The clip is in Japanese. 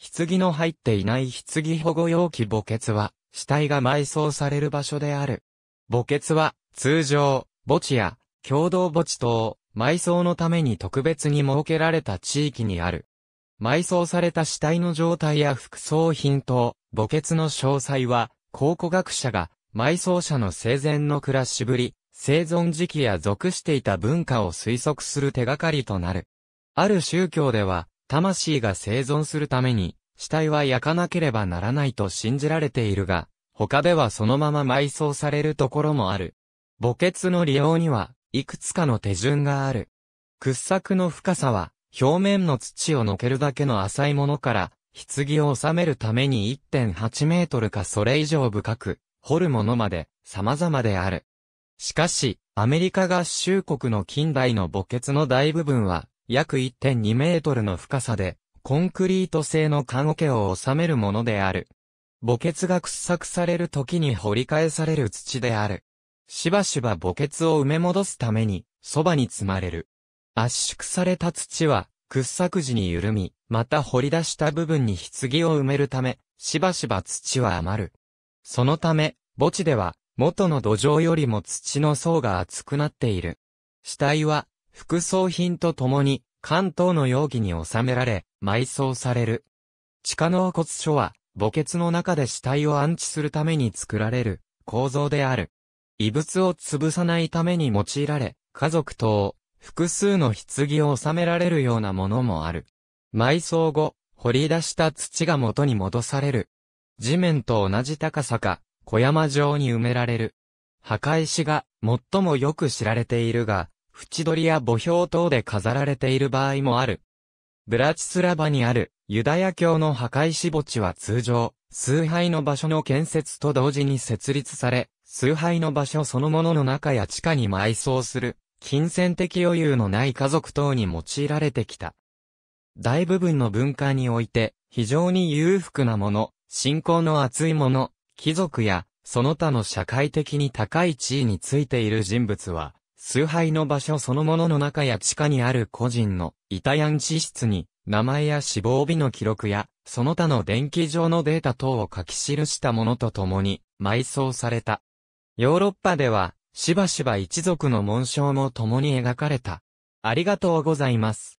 棺の入っていない棺保護容器墓穴は、死体が埋葬される場所である。墓穴は、通常、墓地や、共同墓地等、埋葬のために特別に設けられた地域にある。埋葬された死体の状態や副葬品等、墓穴の詳細は、考古学者が、埋葬者の生前の暮らしぶり、生存時期や属していた文化を推測する手がかりとなる。ある宗教では、魂が生存するために、死体は焼かなければならないと信じられているが、他ではそのまま埋葬されるところもある。墓穴の利用には、いくつかの手順がある。掘削の深さは、表面の土をのけるだけの浅いものから、棺を収めるために1.8メートルかそれ以上深く、掘るものまで、様々である。しかし、アメリカ合衆国の近代の墓穴の大部分は、約1.2メートルの深さで、コンクリート製の缶桶を収めるものである。墓穴が掘削される時に掘り返される土である。しばしば墓穴を埋め戻すために、そばに積まれる。圧縮された土は、掘削時に緩み、また掘り出した部分に棺を埋めるため、しばしば土は余る。そのため、墓地では、元の土壌よりも土の層が厚くなっている。死体は、副葬品とともに、関東の容器に収められ、埋葬される。地下納骨所は、墓穴の中で死体を安置するために作られる構造である。遺物を潰さないために用いられ、家族等、複数の棺を収められるようなものもある。埋葬後、掘り出した土が元に戻される。地面と同じ高さか、小山状に埋められる。墓石が最もよく知られているが、縁取りや墓標等で飾られている場合もある。ブラチスラバにあるユダヤ教の破壊死墓地は通常、崇拝の場所の建設と同時に設立され、崇拝の場所そのものの中や地下に埋葬する、金銭的余裕のない家族等に用いられてきた。大部分の文化において、非常に裕福なもの、信仰の厚いもの、貴族や、その他の社会的に高い地位についている人物は、崇拝の場所そのものの中や地下にある個人の遺体安置室に、名前や死亡日の記録や、その他の電気上のデータ等を書き記したものとともに、埋葬された。ヨーロッパでは、しばしば一族の紋章も共に描かれた。ありがとうございます。